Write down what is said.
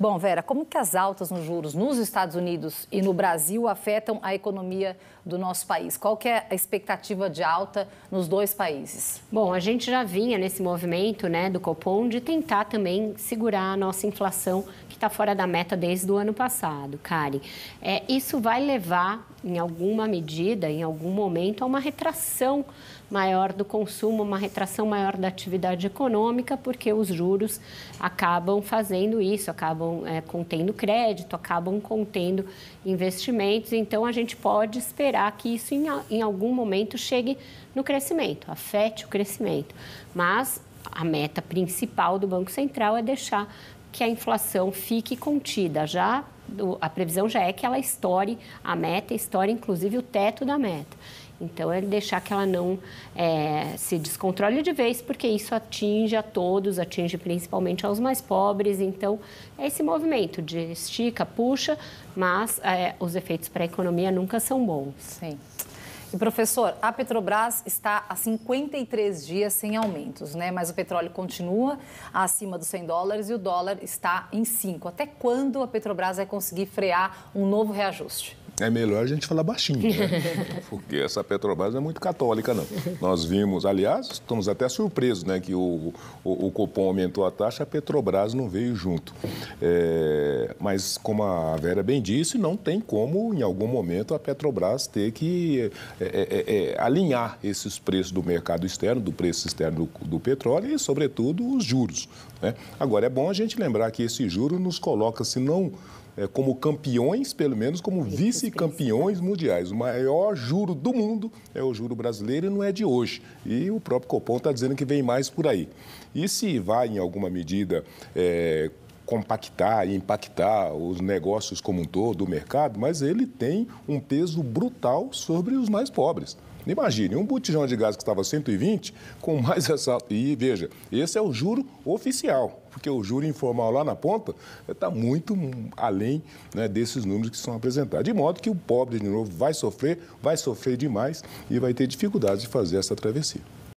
Bom, Vera, como que as altas nos juros nos Estados Unidos e no Brasil afetam a economia do nosso país? Qual que é a expectativa de alta nos dois países? Bom, a gente já vinha nesse movimento né, do Copom de tentar também segurar a nossa inflação que está fora da meta desde o ano passado, Kari. É, isso vai levar, em alguma medida, em algum momento, a uma retração maior do consumo, uma retração maior da atividade econômica, porque os juros acabam fazendo isso, acabam acabam é, contendo crédito, acabam contendo investimentos. Então, a gente pode esperar que isso, em, em algum momento, chegue no crescimento, afete o crescimento. Mas a meta principal do Banco Central é deixar que a inflação fique contida. Já a previsão já é que ela estoure a meta, estoure inclusive o teto da meta. Então, é deixar que ela não é, se descontrole de vez, porque isso atinge a todos, atinge principalmente aos mais pobres. Então, é esse movimento de estica, puxa, mas é, os efeitos para a economia nunca são bons. Sim. E, professor, a Petrobras está há 53 dias sem aumentos, né? Mas o petróleo continua acima dos 100 dólares e o dólar está em 5. Até quando a Petrobras vai conseguir frear um novo reajuste? É melhor a gente falar baixinho, né? Porque essa Petrobras não é muito católica, não. Nós vimos, aliás, estamos até surpresos, né? Que o, o, o Copom aumentou a taxa, a Petrobras não veio junto. É, mas, como a Vera bem disse, não tem como, em algum momento, a Petrobras ter que é, é, é, é alinhar esses preços do mercado externo, do preço externo do, do petróleo e, sobretudo, os juros. Né? Agora, é bom a gente lembrar que esse juro nos coloca, se não é, como campeões, pelo menos como vice-campeões mundiais. O maior juro do mundo é o juro brasileiro e não é de hoje. E o próprio Copom está dizendo que vem mais por aí. E se vai, em alguma medida, é, compactar e impactar os negócios como um todo, o mercado, mas ele tem um peso brutal sobre os mais pobres. Imagine, um botijão de gás que estava 120, com mais essa. E veja, esse é o juro oficial, porque o juro informal lá na ponta está muito além né, desses números que são apresentados. De modo que o pobre, de novo, vai sofrer, vai sofrer demais e vai ter dificuldade de fazer essa travessia.